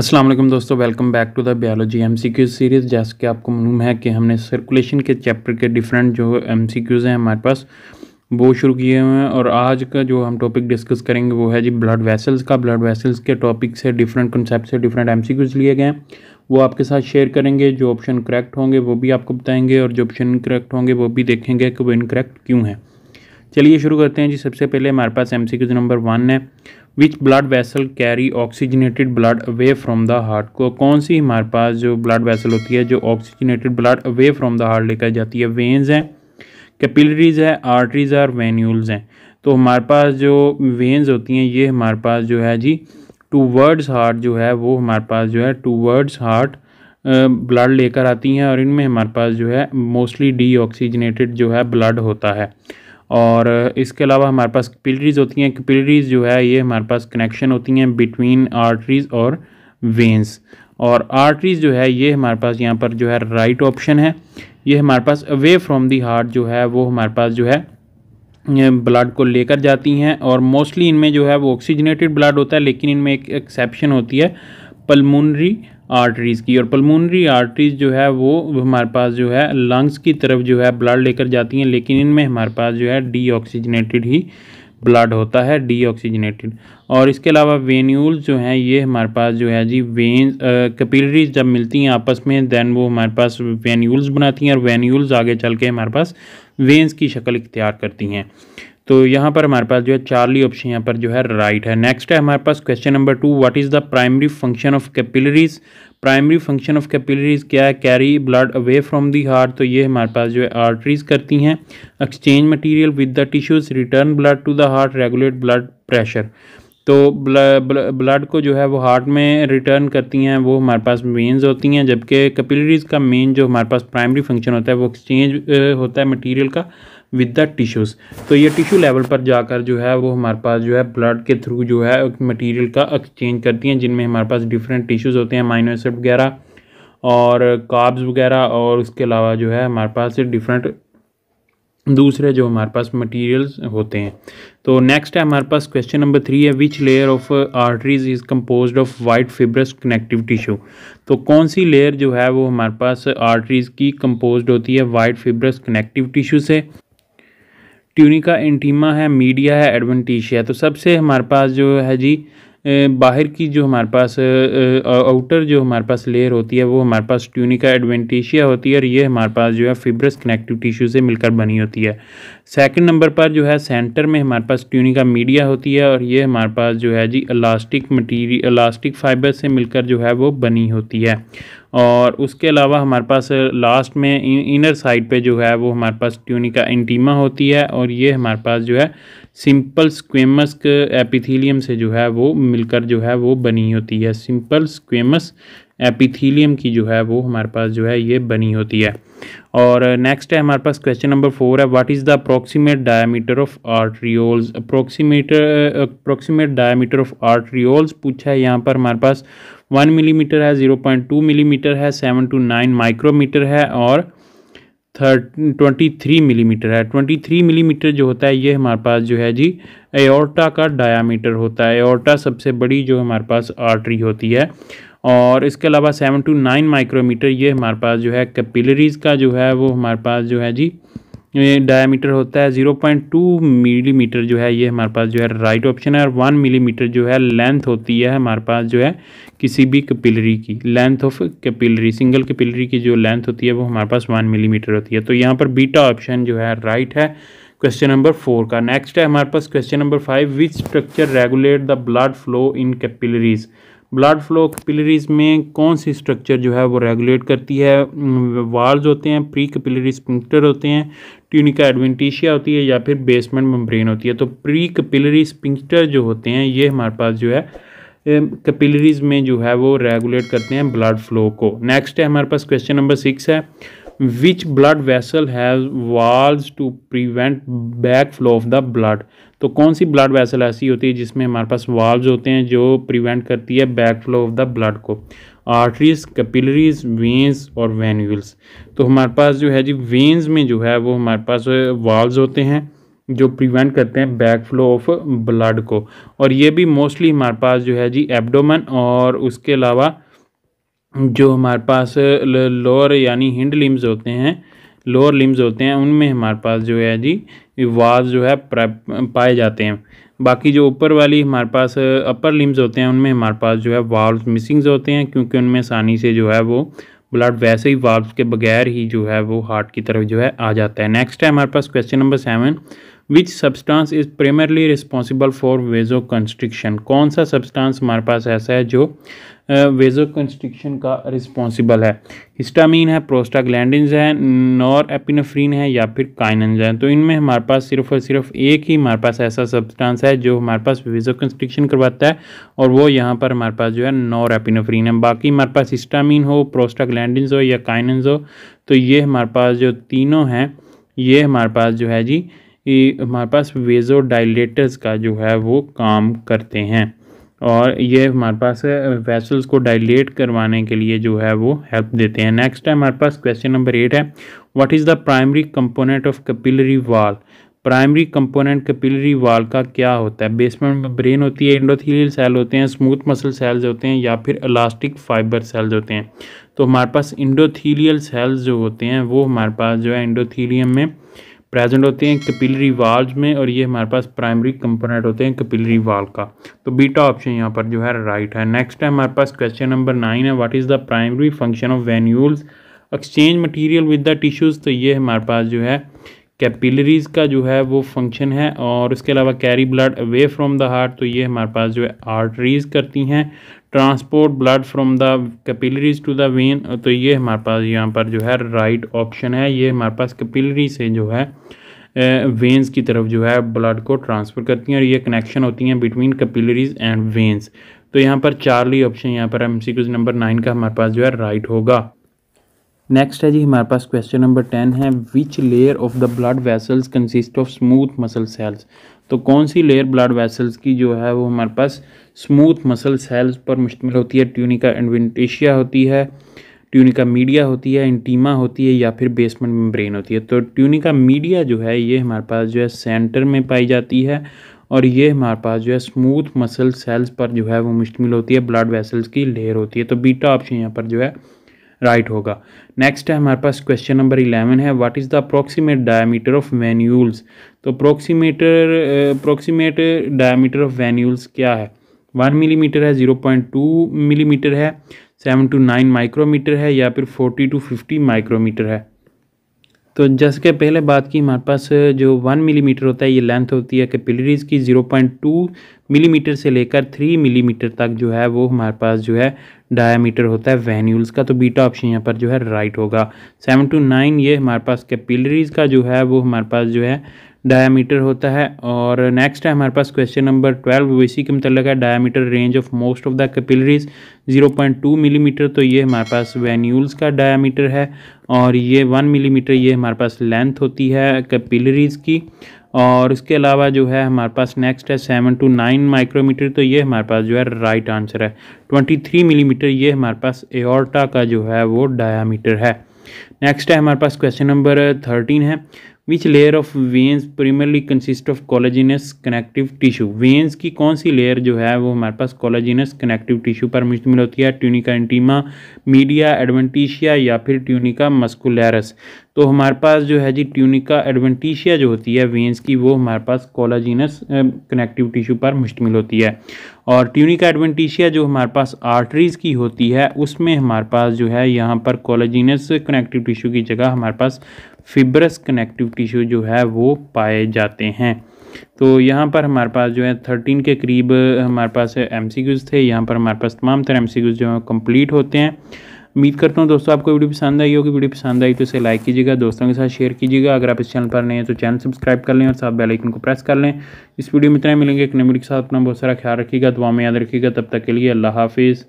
असलम दोस्तों welcome back to the biology M C Qs series जैसे कि आपको मालूम है कि हमने सर्कुलेशन के चैप्टर के डिफरेंट जो एम सी क्यूज़ हैं हमारे पास वो शुरू किए हुए हैं और आज का जो हम टॉपिक डिस्कस करेंगे वो है जी ब्लड वेसल्स का ब्लड वेसल्स के टॉपिक से डिफरेंट कंसेप्ट से डिफरेंट एम सी क्यूज़ लिए गए हैं वो आपके साथ शेयर करेंगे जो ऑप्शन करेक्ट होंगे वो भी आपको बताएंगे और जो ऑप्शन इनकरेक्ट होंगे वो भी देखेंगे कि वो इनकरेक्ट क्यों हैं चलिए शुरू करते हैं जी सबसे पहले हमारे पास M C Qs number one है which blood vessel carry oxygenated blood away from the heart को कौन सी हमारे पास जो ब्लड वैसल होती है जो oxygenated blood away from the heart लेकर जाती है वेन्स हैं कैपिलरीज है आर्टरीज और वेन्यूल्स हैं तो हमारे पास जो वेन्स होती हैं ये हमारे पास जो है जी टू वर्ड्स हार्ट जो है वो हमारे पास जो है टू वर्ड्स हार्ट ब्लड लेकर आती हैं और इनमें हमारे पास जो है मोस्टली डी ऑक्सीजनेटेड जो है ब्लड होता है और इसके अलावा हमारे पास पिलरीज होती हैं पिलरीज जो है ये हमारे पास कनेक्शन होती हैं बिटवीन आर्टरीज और वेंस और आर्टरीज जो है ये हमारे पास यहाँ पर जो है राइट ऑप्शन है ये हमारे पास अवे फ्रॉम दी हार्ट जो है वो हमारे पास जो है ब्लड को लेकर जाती हैं और मोस्टली इनमें जो है वो ऑक्सीजनेटेड ब्लड होता है लेकिन इनमें एक एक्सेप्शन होती है पलमोनरी आर्टरीज़ की और पल्मोनरी आर्टरीज़ जो है वो हमारे पास जो है लंग्स की तरफ जो है ब्लड लेकर जाती हैं लेकिन इनमें हमारे पास जो है डीऑक्सीजनेटेड ही ब्लड होता है डीऑक्सीजनेटेड और इसके अलावा वेन्यूल जो हैं ये हमारे पास जो है जी वेन्स कपिलरीज जब मिलती हैं आपस में दैन वो हमारे पास वेन्यूल्स बनाती हैं और वेन्यूल्स आगे चल के हमारे पास वेन्स की शक्ल इख्तियार करती हैं तो यहाँ पर हमारे पास जो है चार्ली ऑप्शन यहाँ पर जो है राइट है नेक्स्ट है हमारे पास question number two what is the primary function of capillaries primary function of capillaries क्या है carry blood away from the heart तो ये हमारे पास जो है आर्टरीज करती हैं exchange material with the tissues return blood to the heart regulate blood pressure तो ब्लड को जो है वो हार्ट में रिटर्न करती हैं वो हमारे पास मेन्स होती हैं जबकि कैपिलरीज का मेन जो हमारे पास प्राइमरी फंक्शन होता है वो एक्सचेंज होता है मटीरियल का विद द टिश्यूज़ तो ये टिश्यू लेवल पर जाकर जो है वो हमारे पास जो है ब्लड के थ्रू जो है मटेरियल का एक्सचेंज करती हैं जिनमें हमारे पास डिफरेंट टिश्यूज़ होते हैं माइनो एसिड वगैरह और काब्स वगैरह और उसके अलावा जो है हमारे पास डिफरेंट दूसरे जो हमारे पास मटेरियल्स होते हैं तो नेक्स्ट है हमारे पास क्वेश्चन नंबर थ्री है which layer of arteries is compose of white fibrous connective tissue तो कौन सी लेयर जो है वो हमारे पास आर्टरीज की कम्पोज होती है वाइट फिब्रस कनेक्टिव टिश्यू से ट्यूनिका एंटीमा है मीडिया है एडवेंटिशिया तो सबसे हमारे पास जो है जी बाहर की जो हमारे पास आउटर जो हमारे पास लेयर होती है वो हमारे पास ट्यूनिका एडवेंटिशिया होती है और ये हमारे पास जो है फिब्रस कनेक्टिव टिश्यू से मिलकर बनी होती है सेकंड नंबर पर जो है सेंटर में हमारे पास ट्यूनिका मीडिया होती है और ये हमारे पास जो है जी अलास्टिक मटीरियल अलास्टिक फाइबर से मिलकर जो है वो बनी होती है और उसके अलावा हमारे पास लास्ट में इनर साइड पे जो है वो हमारे पास ट्यूनिका इंटीमा होती है और ये हमारे पास जो है सिंपल स्क्वेमस एपिथीलियम से जो है वो मिलकर जो है वो बनी होती है सिंपल स्क्वेमस एपिथीलियम की जो है वो हमारे पास जो है ये बनी होती है और नेक्स्ट है हमारे पास क्वेश्चन नंबर फोर है what is the approximate diameter of arterioles approximate approximate diameter of arterioles पूछा है यहाँ पर हमारे पास वन मिलीमीटर है ज़ीरो पॉइंट टू मिलीमीटर है सेवन टू नाइन माइक्रोमीटर है और थर्ट ट्वेंटी थ्री मिलीमीटर है ट्वेंटी थ्री मिलीमीटर जो होता है ये हमारे पास जो है जी एओर्टा का डायामीटर होता है एओर्टा सबसे बड़ी जो हमारे पास आर्टरी होती है और इसके अलावा सेवन टू नाइन माइक्रोमीटर ये हमारे पास जो है कैपिलरीज का जो है वो हमारे पास जो है जी डायमीटर होता है ज़ीरो पॉइंट टू मिलीमीटर जो है ये हमारे पास जो है राइट ऑप्शन है और वन मिलीमीटर जो है लेंथ होती है हमारे पास जो है किसी भी कपिलरी की length of capillary single capillary की जो लेंथ होती है वो हमारे पास वन मिलीमीटर होती है तो यहाँ पर बीटा ऑप्शन जो है राइट है क्वेश्चन नंबर फोर का नेक्स्ट है हमारे पास question number five which structure regulate the blood flow in capillaries blood flow capillaries में कौन सी स्ट्रक्चर जो है वो रेगुलेट करती है वाल्स होते हैं प्री कपिलरी स्पिंक्टर होते हैं ट्यूनिका एडवेंटिशिया होती है या फिर बेसमेंट मम्ब्रेन होती है तो प्री कपिलरी स्पिंक्टर जो होते हैं ये हमारे पास जो है कपिलरीज में जो है वो रेगुलेट करते हैं ब्लड फ्लो को नेक्स्ट है हमारे पास क्वेश्चन नंबर सिक्स है which blood vessel has valve to prevent back flow of the blood तो कौन सी ब्लड वैसल ऐसी होती है जिसमें हमारे पास वाल्व होते हैं जो प्रिवेंट करती है back flow of the blood को आर्टरीज कपिलरीज वेंस और वेन्यूल्स तो हमारे पास जो है जी वेंस में जो है वो हमारे पास वाल्व्स होते हैं जो प्रिवेंट करते हैं बैक फ्लो ऑफ ब्लड को और ये भी मोस्टली हमारे पास जो है जी एब्डोमन और उसके अलावा जो हमारे पास लोअर यानी हिंड लिम्स होते हैं लोअर लिम्स होते हैं उनमें हमारे पास जो है जी वाज जो है पाए जाते हैं बाकी जो ऊपर वाली हमारे पास अपर लिम्स होते हैं उनमें हमारे पास जो है वाल्व्स मिसिंग्स होते हैं क्योंकि उनमें आसानी से जो है वो ब्लड वैसे ही वाल्व के बगैर ही जो है वो हार्ट की तरफ जो है आ जाता है नेक्स्ट है हमारे पास question number seven which substance is primarily responsible for vasoconstriction कौन सा सब्सटेंस हमारे पास ऐसा है जो वेजो कंस्ट्रिक्शन का रिस्पॉन्सिबल है हिस्टामिन है प्रोस्टाग्लैंडिन है नॉर एपिनफ्रीन है या फिर काइनज है तो इनमें हमारे पास सिर्फ और सिर्फ एक ही हमारे पास ऐसा सब्सटेंस है जो हमारे पास वेजो कंस्ट्रिक्शन करवाता है और वो यहाँ पर हमारे पास जो है नॉर एपिनोफ्रीन है बाकी हमारे पास हिस्टामिन हो प्रोस्टाग्लैंडिन हो या काइनज हो तो ये हमारे पास जो तीनों हैं ये हमारे पास जो है जी हमारे पास वेजो डायलेटर्स का जो है वो काम करते हैं और ये हमारे पास वेसल्स को डायलेट करवाने के लिए जो है वो हेल्प देते हैं नेक्स्ट है हमारे पास क्वेश्चन नंबर एट है what is the primary component of capillary wall primary component capillary wall का क्या होता है बेसमेंट में ब्रेन होती है इंडोथीलियल सेल होते हैं स्मूथ मसल सेल्स होते हैं या फिर इलास्टिक फाइबर सेल्स होते हैं तो हमारे पास इंडोथीलियल सेल्स जो होते हैं वो हमारे पास जो है इंडोथीलियम में प्रेजेंट होते हैं कपिलरी वाल्व में और ये हमारे पास प्राइमरी कंपोनेंट होते हैं कपिलरी वाल का तो बीटा ऑप्शन यहाँ पर जो है राइट है नेक्स्ट है हमारे पास क्वेश्चन नंबर नाइन है what is the primary function of venules exchange material with the tissues तो ये हमारे पास जो है कैपिलरीज का जो है वो फंक्शन है और उसके अलावा carry blood away from the heart तो ये हमारे पास जो है आर्टरीज करती हैं transport blood from the capillaries to the vein तो ये हमारे पास यहाँ पर जो है राइट right ऑप्शन है ये हमारे पास कैपिलरी से जो है वेंस की तरफ जो है ब्लड को ट्रांसफ़र करती हैं और ये कनेक्शन होती हैं बिटवीन कपिलरीज एंड वेंस तो यहाँ पर चार्ली ऑप्शन यहाँ पर एम सी नंबर नाइन का हमारे पास जो है राइट right होगा नेक्स्ट है जी हमारे पास क्वेश्चन नंबर टेन है which layer of the blood vessels consist of smooth muscle cells तो कौन सी लेयर ब्लड वेसल्स की जो है वो हमारे पास स्मूथ मसल सेल्स पर मुश्तमिल होती है ट्यूनिका एडवेंटेशिया होती है ट्यूनिका मीडिया होती है इंटीमा होती है या फिर बेसमेंट ब्रेन होती है तो ट्यूनिका मीडिया जो है ये हमारे पास जो है सेंटर में पाई जाती है और ये हमारे पास जो है स्मूथ मसल सेल्स पर जो है वो मुश्तमिल होती है ब्लड वेसल्स की लेयर होती है तो बीटा ऑप्शन यहाँ पर जो है राइट होगा नेक्स्ट है हमारे पास क्वेश्चन नंबर इलेवन है what is the approximate diameter of venules तो approximate approximate diameter of venules क्या है वन मिलीमीटर है ज़ीरो पॉइंट टू मिलीमीटर है सेवन टू नाइन माइक्रोमीटर है या फिर फोर्टी टू फिफ्टी माइक्रोमीटर है तो जैसे कि पहले बात की हमारे पास जो वन मिलीमीटर होता है ये लेंथ होती है कैपिलरीज की ज़ीरो पॉइंट टू मिलीमीटर से लेकर थ्री मिलीमीटर तक जो है वो हमारे पास जो है डायमीटर होता है वेन्यूल्स का तो बीटा ऑप्शन यहाँ पर जो है राइट होगा सेवन टू नाइन ये हमारे पास कैपिलरीज का जो है वो हमारे पास जो है डायामीटर होता है और नेक्स्ट है हमारे पास क्वेश्चन नंबर ट्वेल्व इसी के मतलब है diameter range of most of the capillaries 0.2 millimetre mm, तो ये हमारे पास वेन्यूल्स का डायामीटर है और ये 1 मिलीमीटर mm, ये हमारे पास लेंथ होती है कैपिलरीज की और इसके अलावा जो है हमारे पास नेक्स्ट है सेवन टू नाइन माइक्रोमीटर तो ये हमारे पास जो है राइट आंसर है ट्वेंटी थ्री मिलीमीटर ये हमारे पास एorta का जो है वो डायामीटर है नेक्स्ट है हमारे पास क्वेश्चन नंबर थर्टीन है which layer of veins primarily consist of collagenous connective tissue veins की कौन सी लेयर जो है वो हमारे पास कॉलेजिनस कनेक्टिव टिश्यू पर मुश्तमिल होती है ट्यूनिका इंटीमा मीडिया एडवेंटिशिया या फिर ट्यूनिका मस्कुलरस तो हमारे पास जो है जी ट्यूनिका एडवेंटिशिया जो होती है वेंस की वो हमारे पास कॉलाजीनस कनेक्टिव टिश्यू पर मुश्तमिल होती है और ट्यूनिका एडवेंटिशिया जो हमारे पास आर्टरीज़ की होती है उसमें हमारे पास जो है यहाँ पर कॉलाजीनस कनेक्टिव टिश्यू की जगह हमारे पास फिब्रस कनेक्टिव टिश्यू जो है वो पाए जाते हैं तो यहाँ पर हमारे पास जो है थर्टीन के करीब हमारे पास एम थे यहाँ पर हमारे पास तमाम तरह एम जो है कम्प्लीट होते हैं उम्मीद करता हूँ दोस्तों आपको वीडियो पसंद आई होगी वीडियो पसंद आई तो इसे लाइक कीजिएगा दोस्तों के साथ शेयर कीजिएगा अगर आप इस चैनल पर नए हैं तो चैनल सब्सक्राइब कर लें और साथ बेल आइकन को प्रेस कर लें इस वीडियो में इतना मिलेंगे एक नंबर के साथ अपना बहुत सारा ख्याल रखिएगा दुआ में याद रखिएगा तब तक के लिए अल्लाह हाफिज़